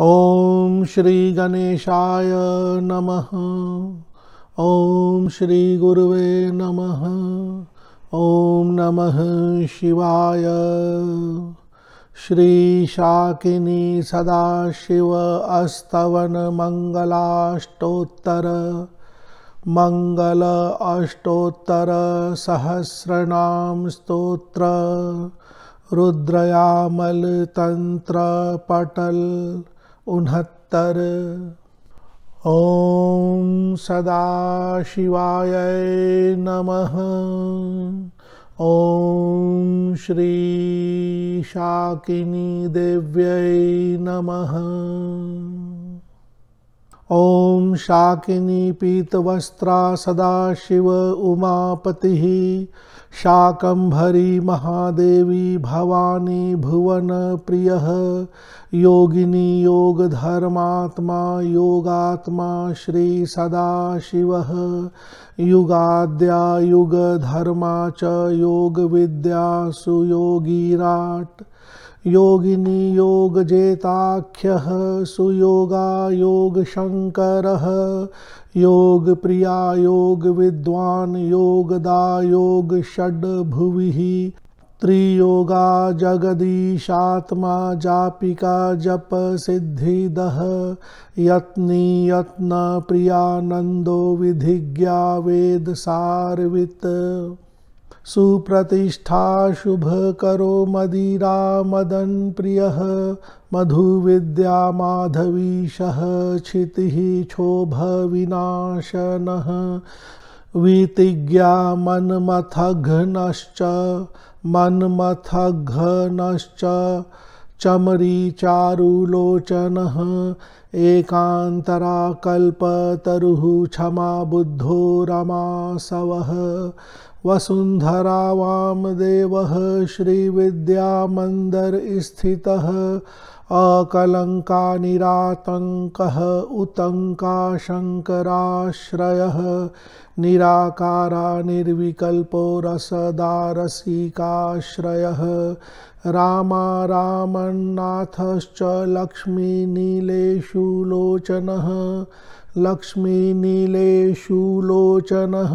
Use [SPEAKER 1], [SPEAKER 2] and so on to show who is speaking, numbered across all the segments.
[SPEAKER 1] ॐ श्रीगणेशाय नमः ॐ श्रीगुरुवे नमः ॐ नमः शिवाय श्रीशाकिनी सदाशिव अस्तवनमङ्गलाष्टोत्तर मङ्गल अष्टोत्तरसहस्रनां स्तोत्र रुद्रयामलतन्त्रपटल उनहत्तर ॐ सदाशिवाय नमः ॐ श्री शाकिनी देव्यै नमः ॐ शाकिनी पीतवस्त्रा सदाशिव उमापतिः शाकंभरी महादेवी भवानी भुवन प्रिय योगिनी योगधर्मात्मा योगात्मा श्री सदा शिव युगाद्यायुगधर्मा चोग विद्यासुयोगीराट विद्या योगिनी योगजेताख्य सुयोगा शंकर योग प्रिया योग विद्वान योगदा योग षड भुवि त्रियोगा जगदीशात्मा जापिका जप सिद्धिदः यत्नी यत्न प्रियानंदो विधिज्ञा वेद सारवित सुप्रतिष्ठा शुभ करो मदीरा मदन प्रिय मधु विद्या माधवीश क्षिति क्षोभ विनाशनः वितिज्ञा चमरी चारुलोचन एकांतरा कल्पतरु क्षमा बुद्धो सवह विद्या मंदर स्थित अकलंका निरातंक उतंका शंकराश्रय निराकारा निर्विकल्पो रसदारसिकाश्रयः रामा रामन्नाथश्च लक्ष्मीनीलेषु लोचनः लक्ष्मीनीलेषु लोचनः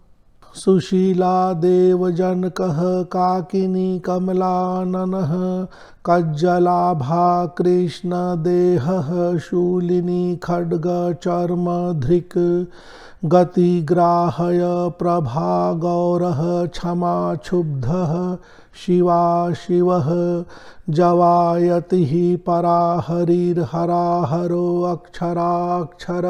[SPEAKER 1] सुशीला जनक काकिनी कमलानन कज्जलाभा देह शूलिनी धृक ग्राहय प्रभा गौर क्षमा क्षुब्ध शिवा शिव परा हरिहरा हरो अक्षराक्षर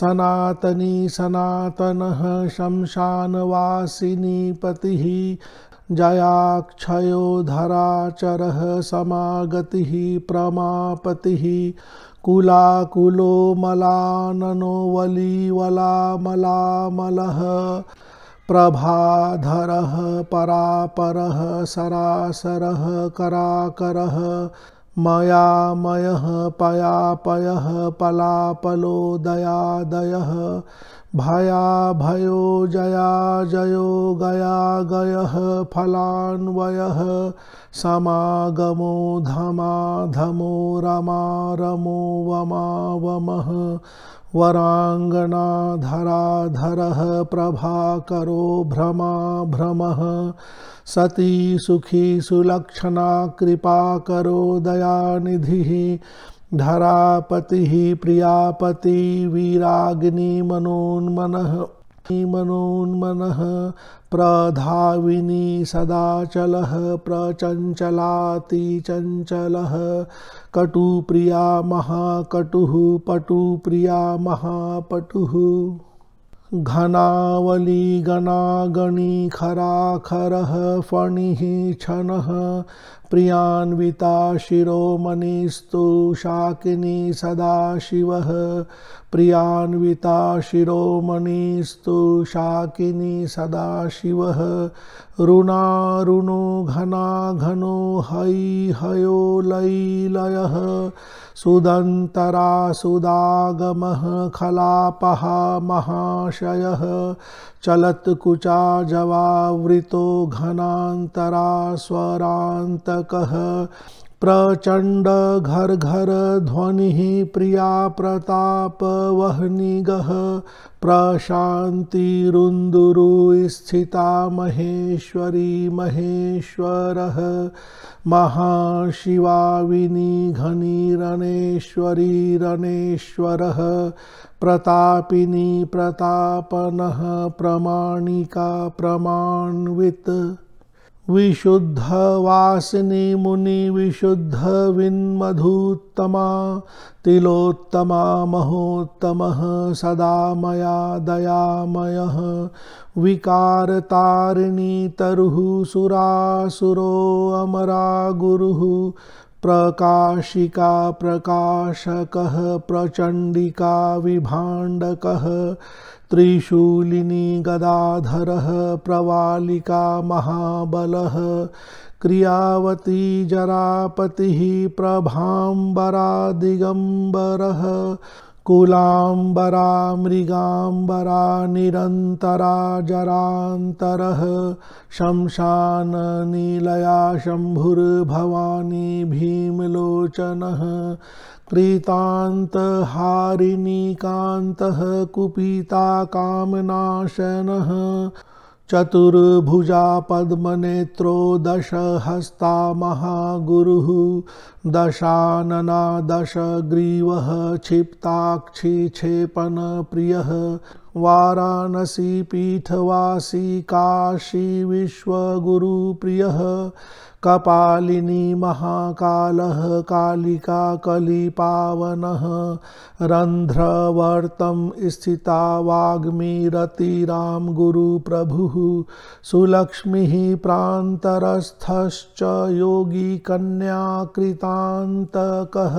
[SPEAKER 1] सनातनी सनातन शमशान शमशानवासिनीपतिः पति धराचरः समागति प्रमापति कुलाकुलो मलाननो वलीवलामलामलः प्रभाधरः परापरः मया मय पया पय पलापलो दयादयः भया भयो जया जयो गया गय फलान्वय समागमो धमा धमो रमा रमो वमा वरांगना धरा धर प्रभाकरो भ्रमा भ्रम सती सुखी सुलक्षणा कृपा करो दयानिधि धरापति प्रियापति वीराग्नि मनोन्मन मनोन्मन प्रधाविनी सदाचल प्रचंचलाति चंचल कटु प्रिया महाकटु पटु प्रिया महापटु घनावली गणागणी खर फणि छन प्रियान्विता शिरोमणिस्तु शाकिनी सदाशिवः प्रियान्विता शिरोमणिस्तु शाकिनी सदाशिवः ऋणारुणो घना घनो हई हयो सुदंतरा सुदागम खलापहा महाशय चलत कुचा जवावृतो घना स्वरा कः प्रचंड घर घर ध्वनि प्रिया प्रताप वहनिगह प्रशातिरुंदुरु स्थिता महेश्वरी महेश्वर घनी घनीरणेश्वरी रणेश्वर प्रतापिनी प्रतापन प्रमाणिका प्रमाण्वित विशुद्धवासिनी मुनिविशुद्धविन्मधूत्तमा तिलोत्तमा महोत्तम सदा मया दयामयः विकारतारिणी तरुः अमरा गुरु प्रकाशिका प्रकाशकः प्रचंडिका विभाडक त्रिशूलिनी गदाधर प्रवालिका महाबल क्रियावती दिगंबर कुलांबरा मृगांबरा निरंतरा निरन्तरा शमशान नीलया शंभुर्भवानी भीमलोचन कृतांत हारिणी कृतान्तहारिणीकान्तः कुपिता कामनाशन चतुर्भुजा पद्मनेत्रो दश हस्ता महागुरु दशानना पीठवासी काशी वाराणसीपीठवासी प्रिय कपालिनी कली पावन रंध्रवर्त स्थिता गुरु प्रभु सुलक्ष्मी प्रातरस्थ योगी कन्याकृता सुरान्तकः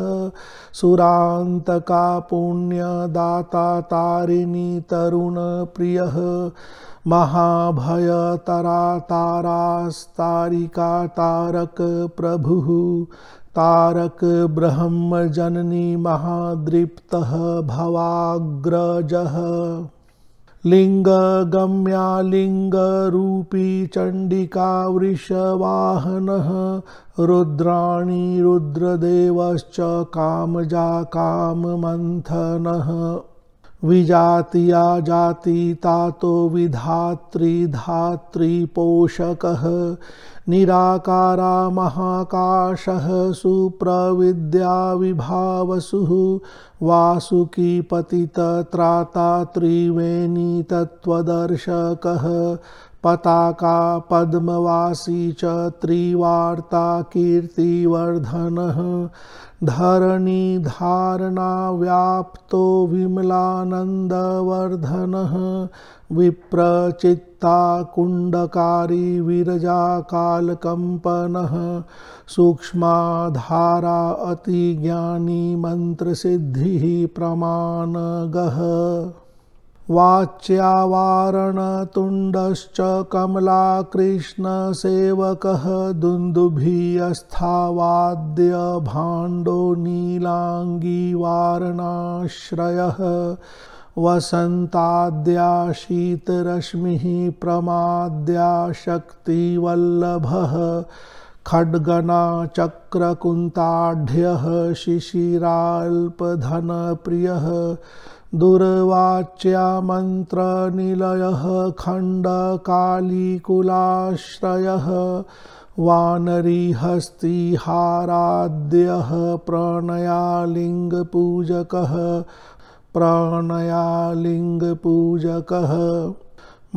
[SPEAKER 1] सुरान्तका पुण्यदाता तारिणी तरुणप्रियः महाभयतरा तारास्तारिका तारक प्रभु तारक ब्रह्मजननी महादृप्त भवाग्रजः लिङ्गगम्या लिङ्गरूपी चण्डिका वृषवाहनः रुद्राणी रुद्रदेवश्च काममन्थनः विजातीया जाती तातो विधात्री धात्री पोषक निराकारा महाकाश सुप्रविद्या विभावसु वासुकी पति त्रिवेणी तत्त्वदर्शकः पताका पद्मवासी च त्रिवार्ता कीर्तिवर्धनः धरणी धारणा व्याप्तो विमलानन्दवर्धनः विप्रचित्ताकुण्डकारी विरजाकालकम्पनः सूक्ष्माधारा अतिज्ञानी मन्त्रसिद्धिः प्रमाणगः वाच्यावारणतुण्डश्च कमलाकृष्णसेवकः नीलांगी नीलाङ्गीवारणाश्रयः वसन्ताद्या शीतरश्मिः प्रमाद्या शक्तिवल्लभः शिशिरालधन शिशिराल्पधनप्रियः दुर्वाच्यमन्त्रनिलयः खण्डकालीकुलाश्रयः वानरीहस्तिहाराद्यः प्रणयालिङ्गपूजकः प्रणयालिङ्गपूजकः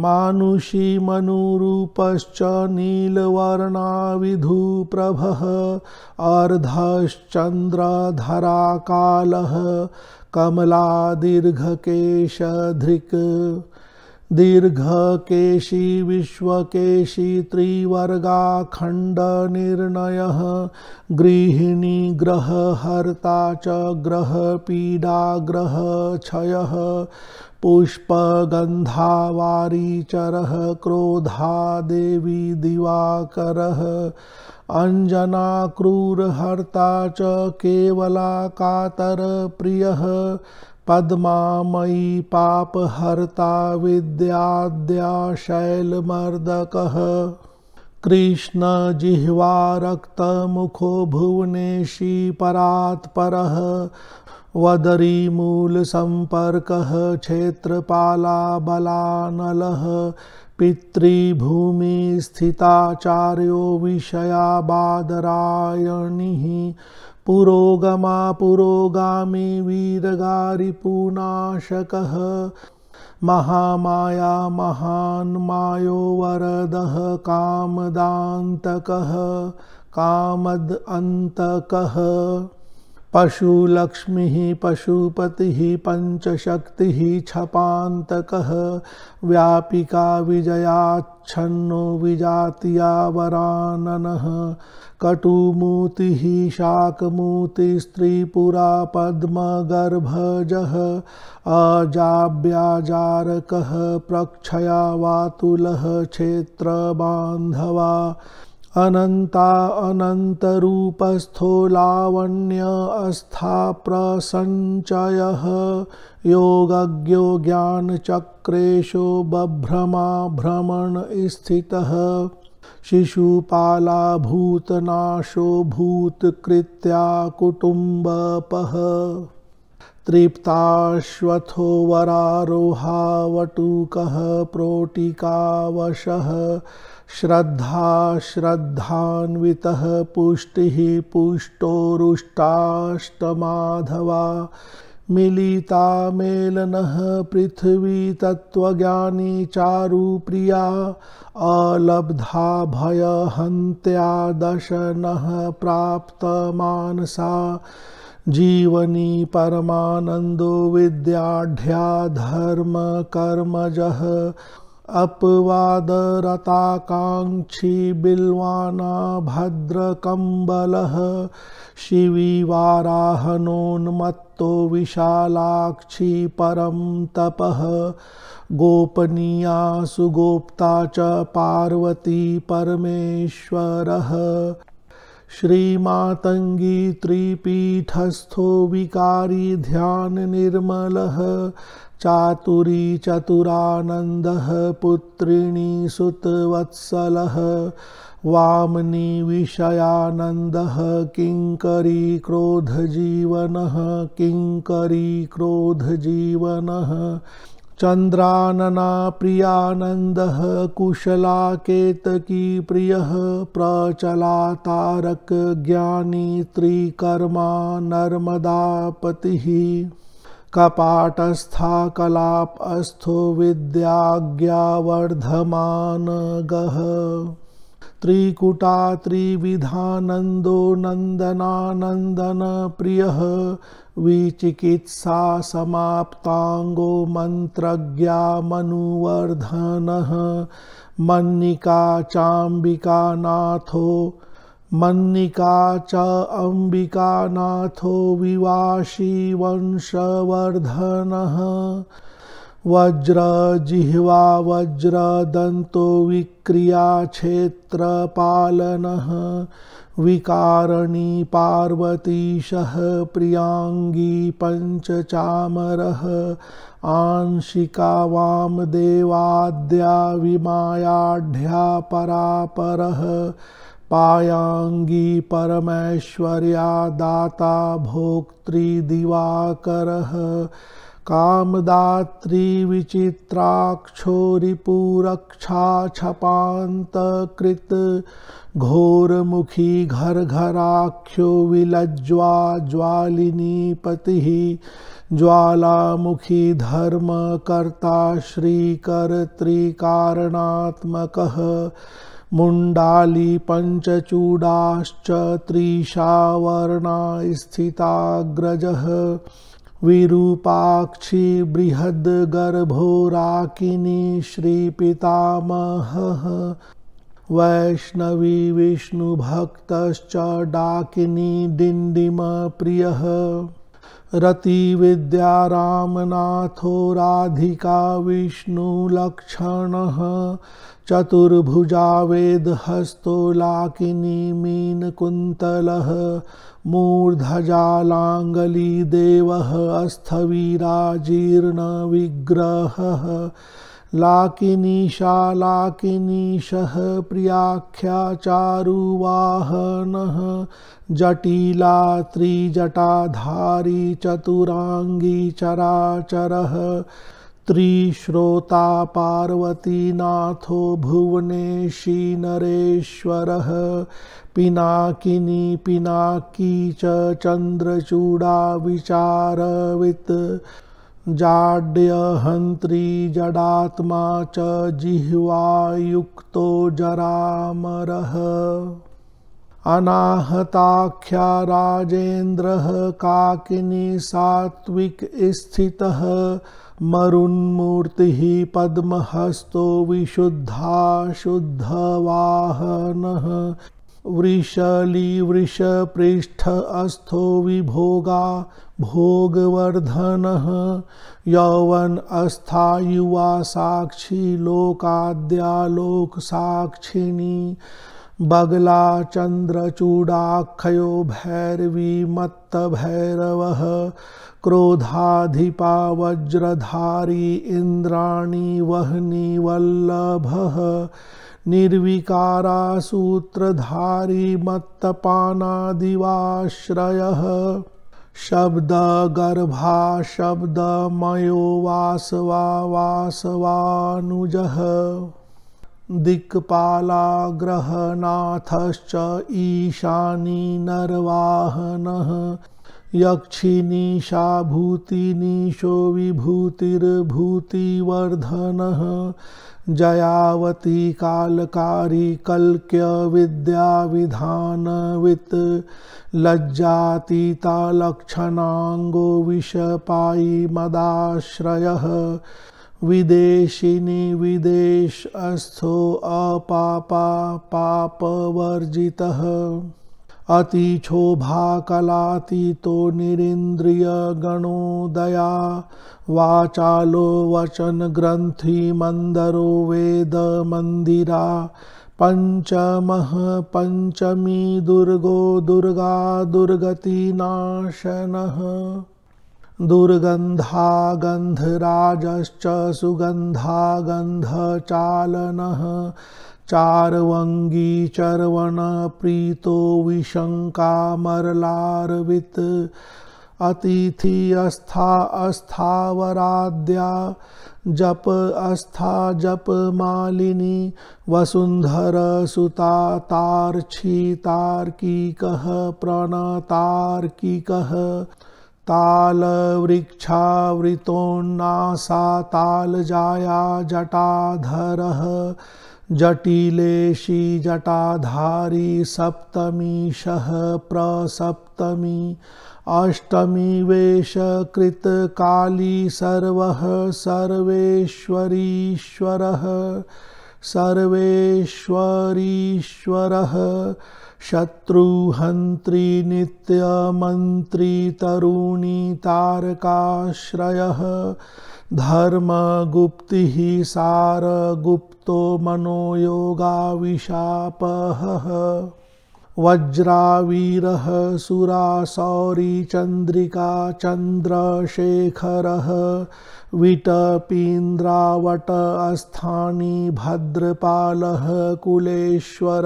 [SPEAKER 1] मानुषी मनुरूपश्च नीलवर्णाविधुप्रभः अर्धश्चन्द्रधराकालः कमला धृक दीर्घकेशी खंड निर्णय गृहिणी हर्ता च ग्रहपीडा ग्रहक्षयः चर क्रोधा देवी अंजना क्रूर क्रूरहर्ता च केवलाकातरप्रियः पद्मामयी पापहर्ता विद्याद्या रक्त मुखो भुवनेशी संपर्क क्षेत्रपाला बलानल पितृभूमिस्थिताचार्यो बादरायणी पुरोगमा वीरगारि वीरगारिपुनाशकः महामाया महान् मायो वरदः कामदान्तकः अन्तकः पशुलक्ष्मिः पशुपति पंचशक्ति छपातक व्यापिका विजयाच्छन्नो विजातीयावराननः कटुमूर्तिः शाकमूर्तिस्त्रिपुरा पद्मगर्भज अजाव्याजारकः प्रक्षया वातुलः क्षेत्रबाधवा अनंत रूपस्थो लावण्य प्रसंचय योगज्ञो ज्ञानचक्रेशो बभ्रमा भ्रमण स्थित शिशुपाला भूतनाशो भूतकृत्या कुटुम्बपः तृप्ताश्वथो वटुक प्रोटिकावश श्रद्धा श्रद्धान्वितः पुष्टिः पुष्टोरुष्टाष्टमाधवा मिलिता मेलनः पृथ्वी तत्त्वज्ञानी चारुप्रिया अलब्धा भयहन्त्या दशनः प्राप्तमानसा जीवनी परमानन्दो विद्याढ्या धर्मकर्मजः अपवादरताकाङ्क्षी बिल्वाना शिवी वाराहनोन्मत्तो विशालाक्षी परम तप गोपनीया सुगोप्ता च पार्वती परमेश्वर श्रीमातंगी त्रिपीठस्थो विकारी ध्यान ध्याननिर्मलः चातुरी चतुरानंद पुत्रिणी सुतवत्सल वामनी विषयानंद किंकरी क्रोधजीवन किंकरी क्रोधजीवन चंद्रानना प्रियानंद कुशला केतकी प्रिय प्रचला तारक ज्ञानी त्रिकर्मा नर्मदापति कपाटस्था कलापस्थो विद्याज्ञावर्धमानगः त्रिकुटा नंदनानंदन नन्दनानन्दनप्रियः विचिकित्सा मंत्रज्ञा मन्त्रज्ञामनुवर्धनः मन्निका नाथो मन्निका च अम्बिकानाथो विवाशी वंशवर्धन वज्रजिह्वा विक्रिया विक्रियाक्षेत्रपालनः विकारणी पार्वतीशः प्रियांगी पञ्चचामरः आंशिका देवाद्या विमायाढ्या परापरः पायांगी परमैश्वर्या दाता दिवाकर कामदात्री मुखी घोरमुखी घराख्यो विलज्ज्वा ज्वालिनीपतिः ज्वालामुखी धर्मकर्ता श्रीकर्तृकारणात्मक मुण्डाली पञ्चचूडाश्च त्रिशावर्णा स्थिताग्रजः विरूपाक्षी श्री श्रीपितामहः वैष्णवी विष्णुभक्तश्च डाकिनी प्रिय रति विद्या रामनाथो राधिका लक्षण चतुर्भुजा हस्तो लाकिनी अस्थवीरा जीर्ण विग्रह लाकिनीशा लाकिनीशः प्रियाख्या चारुवाहनः जटिला त्रिजटाधारी चतुरांगी चराचर त्रिश्रोता पार्वतीनाथो भुवनेशी नरेश्वरः पिनाकिनी पिनाकी च चन्द्रचूडाविचारवित् जाड्यहंत्री जडात्मा च जिह्वायुक्त जरामर अनाहताख्या राजेन्द्रः काकिनी सात्विक स्थितः मरुन्मूर्ति पद्महस्तो विशुद्धा शुद्धवाहनः वृषली वृषपृष्ठ अस्थो विभोगा भोगवर्धन यौवन अस्था युवा साक्षी लोकाद्यालोक साक्षिणी बगला चंद्रचूड़ाखयो भैरवी भैरव क्रोधाधिपा वज्रधारी इंद्राणी वहनी वल्लभ निर्विकारा सूत्रधारी गर्भा शब्द शब्दमयो वासवा दिक्पाला दिक्पालाग्रहनाथश्च ईशानी नरवाहन यक्षिनीशा भूतिनीशो विभूतिर्भूतिवर्धनः जयावती कालकारी कल्क्य लक्षणांगो विष पाई मदाश्रय विदेशिनी विदेश अस्थो अपापा पापवर्जितः अतिक्षोभाकलातीतो निरेन्द्रियगणोदया वाचालो वचनग्रन्थि मन्दरो वेदमन्दिरा पञ्चमः पञ्चमी दुर्गो दुर्गा दुर्गतिनाशनः दुर्गन्धा गन्धराजश्च सुगन्धा चारवंगी चरवण प्रीतो विशंका मरलारवित अतिथि अस्था अस्थावराद्या जप अस्था जप मालिनी वसुंधर सुता कह प्रण तार्क्षी तार्किकः प्रणतार्किकः ताल जाया जटाधरः जटिलेशी जटाधारी सप्तमी शह प्रसप्तमी अष्टमी कृत काली सर्व सर्वेश्वरीश्वर सर्वेश्वरीश्वर शत्रुहंत्री नित्यमंत्री तरुणी तारकाश्रय धर्म गुप्ति ही सार गुप्तो मनोयोगा विशाप वज्रवीर सुरा सौरी चंद्रिका चंद्रशेखर विटपींद्रावट अस्थानी भद्रपाल कुलेश्वर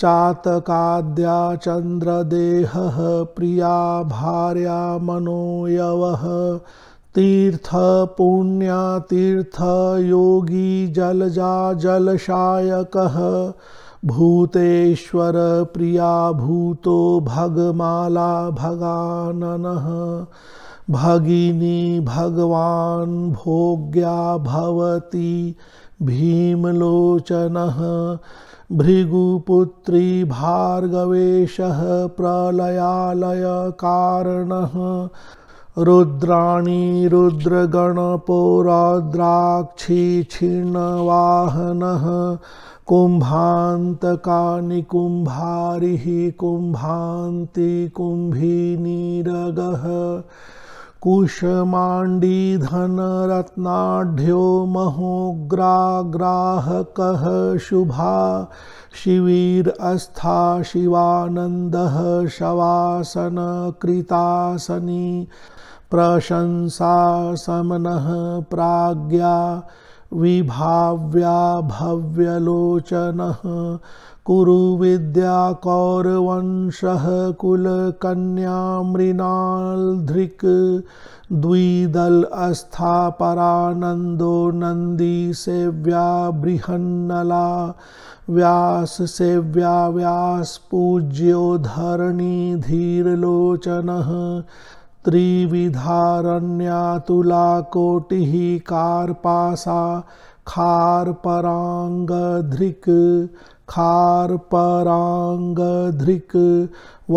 [SPEAKER 1] चातकाद्या चंद्रदेह प्रिया भार्या मनोयव तीर्थ पुण्य तीर्थ योगी जलजा जलशायक भूतेश्वर प्रिया भूतो भगमाला भगानन भगिनी भगवान भोग्या भवती भीमलोचन भृगुपुत्री भार्गवेश प्रलयालय कारण रुद्राणी रुद्रगणपोराद्राक्षी क्षीणवाहनः कुम्भान्तकानि कुम्भारिः कुम्भान्ति कुम्भिनीरगः कुशमाण्डीधनरत्नाढ्यो महोग्राग्राहकः शुभा शिवीरस्था शवासन कृतासनी प्रशंसा समन प्राज्ञा विभाव्या भव्यलोचनः कुरु विद्याकौरवंशः कुलकन्यामृणालधृक् द्विदल नंदी नन्दीसेव्या बृहन्नला व्याससेव्या व्यासपूज्यो धरणीधीरलोचनः त्रिविधारण्यातुलाकोटि कार्पासा खारपरांगधृक खारपरांगधृक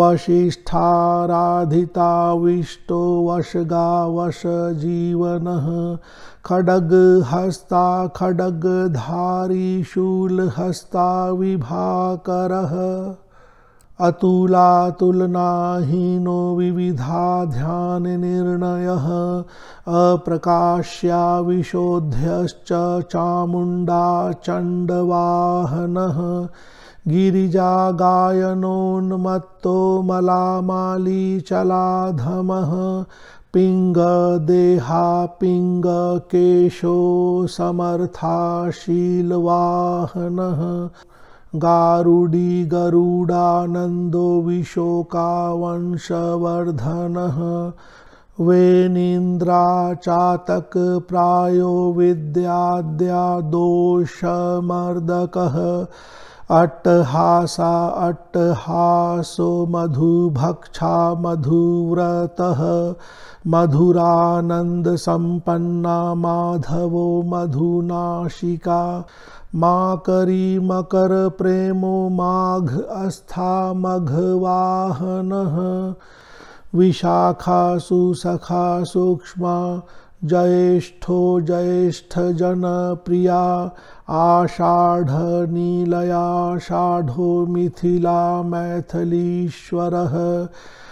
[SPEAKER 1] वशिष्ठाराधिता विष्टो वशगा वश वशजीवनः खड्गहस्ता खड्गधारी शूलहस्ता विभाकरः अतुलातुलनाहीनो विविधा ध्यान निर्णय अप्रकाश्या विशोध्यश्च चामुण्डा चण्डवाहनः पिंग देहा पिंग केशो समर्थाशीलवाहनः गारुडी गरुडानंदो वंशवर्धन विशोकावंशवर्धनः चातक विद्याद्या दोषमर्दकः अट्टहासा अट्टहासो मधुभक्षा मधुरानंद संपन्ना माधवो मधुनाशिका माकरी मकर प्रेमो माघ अस्था विशाखा विशाखासु सखा सूक्ष्मा ज्येष्ठ जन प्रिया आषाढनीलया षाढो मिथिला मैथिलीश्वरः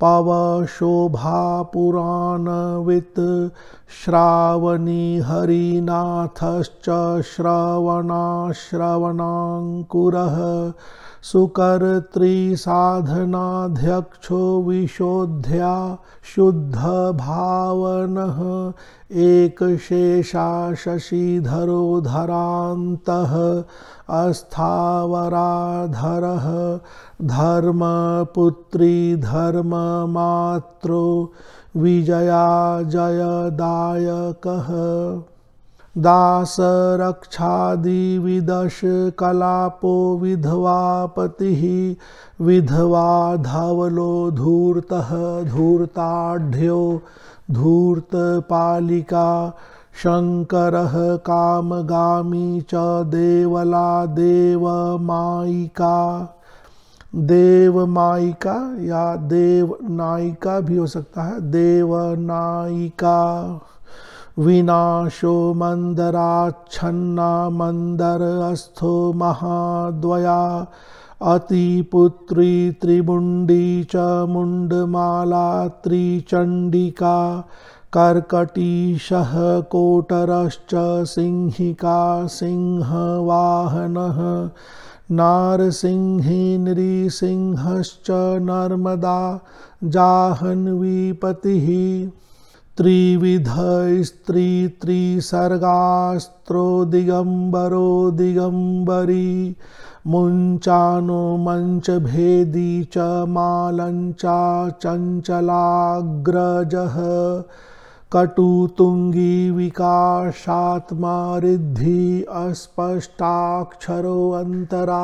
[SPEAKER 1] पवशोभापुराणवित् श्रावणी हरिनाथश्च श्रवणाश्रवणाङ्कुरः सुकर्तृसाधनाध्यक्षो विशोध्या शुद्धभावनः एक शेषा शशिधरो शशिधरोधरान्तः अस्थावराधर धर्मपुत्री मात्रो विजया जयदायकः दासरक्षादिविदशकलापो विधवापतिः विधवा धवलो धूर्त धूर्ताढ्यो धूर्तपालिका शङ्करः कामगामी च देवला देवमायिका देवमायिका या देवनायिका भी हो सकता है देवनायिका विनाशो मन्दराच्छन्ना अस्थो महाद्वया अतिपुत्री त्रिमुंडी च मुंडमाला त्रिचंडिका कर्कटीश कोटरश्च सिंहिका सिंहवाहनः नारसिंही नृसिंह नर्मदा जाह्नवीपतिः त्रिविध स्त्री त्रिसर्गास्त्रो दिगंबरो दिगंबरी मंच भेदी च मालंचा चंचलाग्रज कटुतुंगी विकाशात्मा रिद्धि अंतरा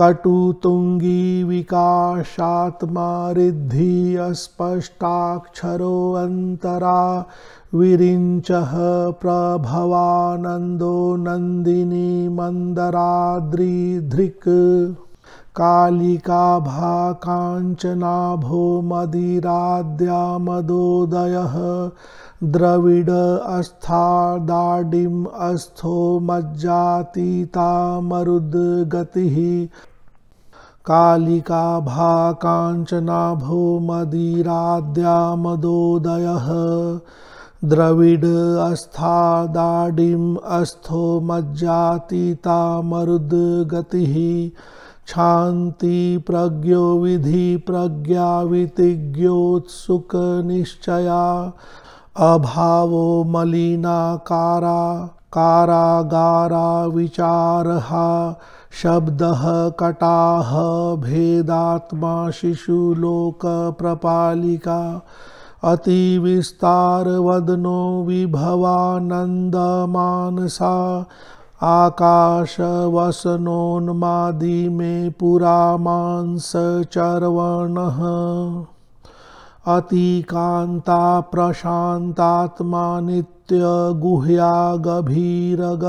[SPEAKER 1] कटुतुंगी विकाशात्मा रिद्धि अस्पष्टाक्षरोऽन्तरा विरिञ्चः प्रभवानन्दो नन्दिनी मन्दराद्रिधृक् कालिका कांचनाभो काञ्चनाभो मदोदय द्रविड अस्था अस्थो मज्जातीता गति कालिका भा काञ्चनाभो मदोदय द्रविड अस्था अस्थो मज्जातीता गति शांति प्रज्ञो विधि प्रज्ञा वितिज्ञोत्सुक निश्चया अभावो मलिना कारा कारागारा विचार शब्द कटाह भेदात्मा वदनो विभवानंद मानसा आकाशवसनोन्मादी मे पुरा मांसचर्वणः प्रशांतात्मा नित्य गुह्या गभीरग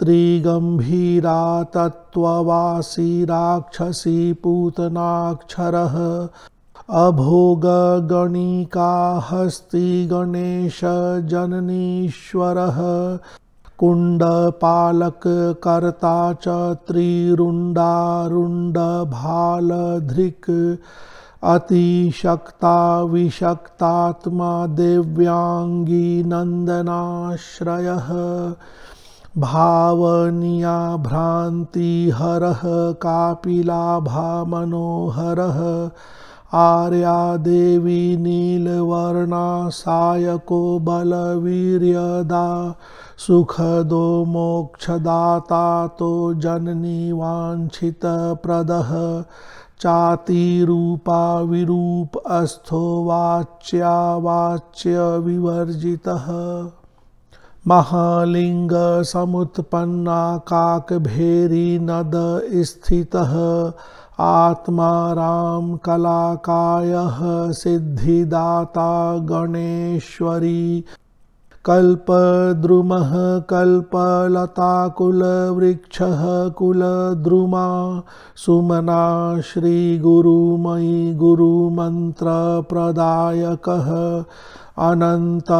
[SPEAKER 1] त्रिगंभीरा तत्त्ववासी राक्षसी पूतनाक्षर अभोग गणिका पूतनाक्षरः गणेश जननीश्वरः कुण्डपालकर्ता च त्रिरुण्डारुण्डभालधृक् अतिशक्ता विशक्तात्मा दिव्याङ्गी नन्दनाश्रयः भावनिया भ्रान्तिहरः कापिलाभामनोहरः आर्या देवी नीलवर्णा सायको बलवीर्यदा सुखदो मोक्षदाता तो जननी वाञ्छितप्रदः चातिरूपा विरूप अस्थो वाच्या समुत्पन्ना काक भेरी नद स्थितः आत्मा राम कलाकाय सिद्धिदाता गणेश्वरी कल्पद्रुम कल्पलताकुलवृक्ष कुलद्रुमा सुमना प्रदायक अनंत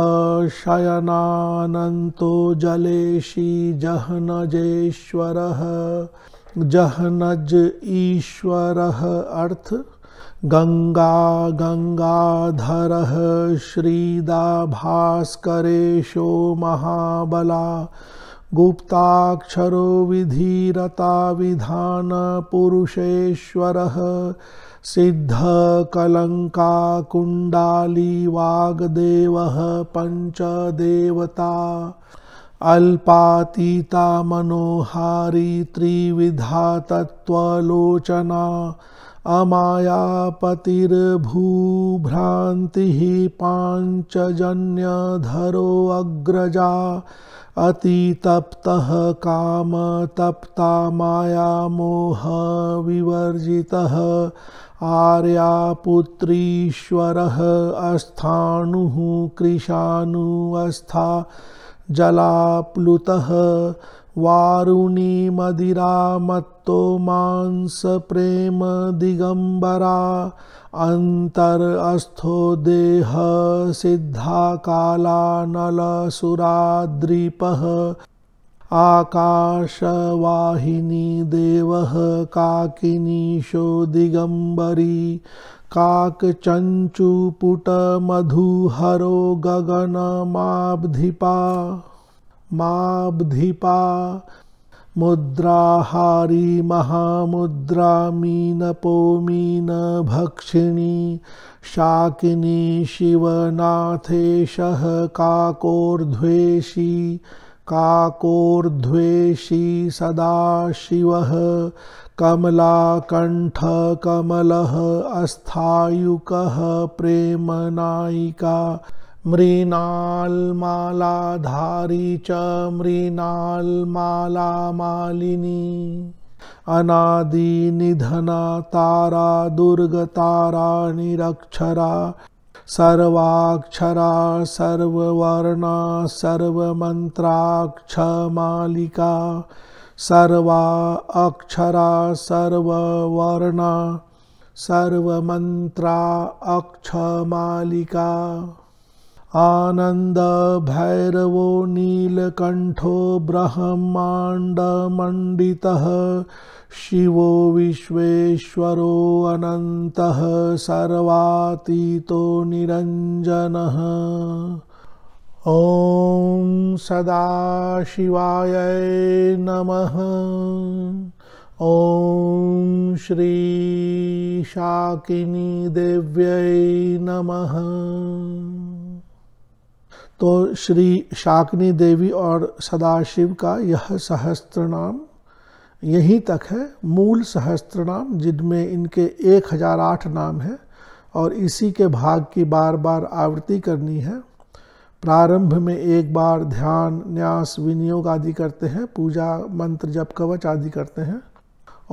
[SPEAKER 1] शयनानंतो जलेशी जेश्वरः जहनज ईश्वर अर्थ गंगा गंगाधर श्रीदाभास्करेशो महाबला गुप्ताक्षरो विधीरता विधान पुरुषेश्वर सिद्ध कलंका कुंडाली वाग्देव पंचदेवता अल्पातीता मनोहारी त्रिविधा अग्रजा तत्त्वलोचना अमायापतिर्भूभ्रान्तिः पाञ्चजन्यधरोऽग्रजा अतितप्तः कामतप्ता मायामोहविवर्जितः आर्यापुत्रीश्वरः अस्थाणु कृशानुअस्था जलाप्लुतः वारुणीमदिरा मत्तो मांसप्रेमदिगम्बरा अन्तर् अस्थो देह सिद्धाकालानलसुराद्रीपः आकाशवाहिनी देवः काकिनीशो दिगम्बरी काकचञ्चूपुटमधुहरो माबधिपा माब्धिपा मुद्राहारी महामुद्रा मीनपो भक्षिणी शाकिनी शिवनाथेशः काकोर्ध्वेशी सदा शिवः अस्थायुक प्रेम प्रेमनायिका मृणाल्मालाधारी च अनादि निधन तारा दुर्गतारा निरक्षरा सर्वाक्षरा सर्ववर्णा मालिका सर्वा अक्षरा सर्ववर्ण सर्वमन्त्रा अक्षमालिका आनंद भैरव नीलकंठो ब्रह्माण्डमण्डितः शिवो विश्वेश्वरो अनंतः सर्वातीतो निरंजनः ओम सदाशिवाय नमः ओम श्री शाकिनी देव्यै नमः तो श्री शाकिनी देवी और सदाशिव का यह सहस्त्र नाम यहीं तक है मूल सहस्त्र नाम जिनमें इनके एक हज़ार आठ नाम हैं और इसी के भाग की बार बार आवृत्ति करनी है प्रारंभ में एक बार ध्यान न्यास विनियोग आदि करते हैं पूजा मंत्र जप कवच आदि करते हैं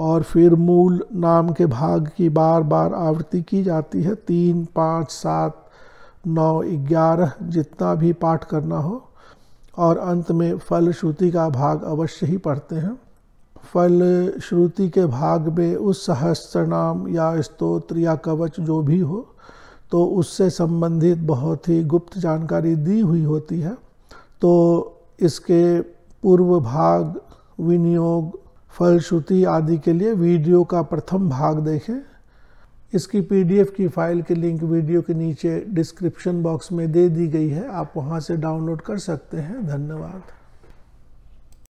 [SPEAKER 1] और फिर मूल नाम के भाग की बार बार आवृत्ति की जाती है तीन पाँच सात नौ ग्यारह जितना भी पाठ करना हो और अंत में फल श्रुति का भाग अवश्य ही पढ़ते हैं फल श्रुति के भाग में उस सहस्त्र नाम या स्तोत्र या कवच जो भी हो तो उससे संबंधित बहुत ही गुप्त जानकारी दी हुई होती है तो इसके पूर्व भाग विनियोग फलश्रुति आदि के लिए वीडियो का प्रथम भाग देखें इसकी पीडीएफ की फाइल की लिंक वीडियो के नीचे डिस्क्रिप्शन बॉक्स में दे दी गई है आप वहाँ से डाउनलोड कर सकते हैं धन्यवाद